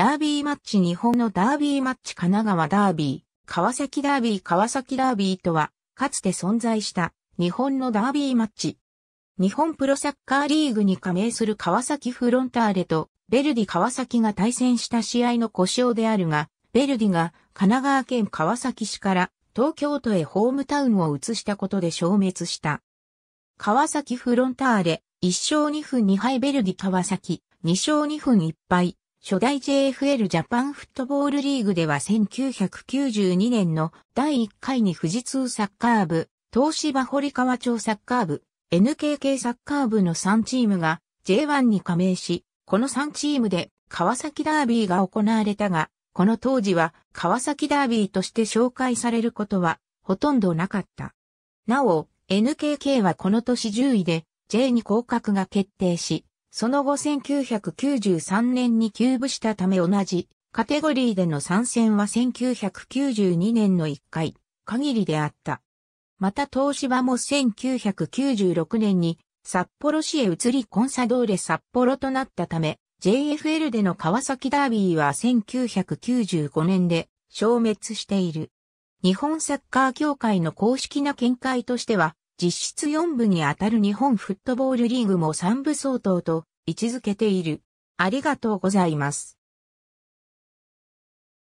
ダービーマッチ日本のダービーマッチ神奈川ダービー、川崎ダービー川崎ダービーとは、かつて存在した日本のダービーマッチ。日本プロサッカーリーグに加盟する川崎フロンターレと、ベルディ川崎が対戦した試合の故障であるが、ベルディが神奈川県川崎市から東京都へホームタウンを移したことで消滅した。川崎フロンターレ、1勝2分2敗ベルディ川崎、2勝2分1敗。初代 JFL ジャパンフットボールリーグでは1992年の第1回に富士通サッカー部、東芝堀川町サッカー部、NKK サッカー部の3チームが J1 に加盟し、この3チームで川崎ダービーが行われたが、この当時は川崎ダービーとして紹介されることはほとんどなかった。なお、NKK はこの年10位で J に降格が決定し、その後1993年に休部したため同じカテゴリーでの参戦は1992年の1回限りであった。また東芝も1996年に札幌市へ移りコンサドーレ札幌となったため、JFL での川崎ダービーは1995年で消滅している。日本サッカー協会の公式な見解としては、実質4部にあたる日本フットボールリーグも3部相当と位置づけている。ありがとうございます。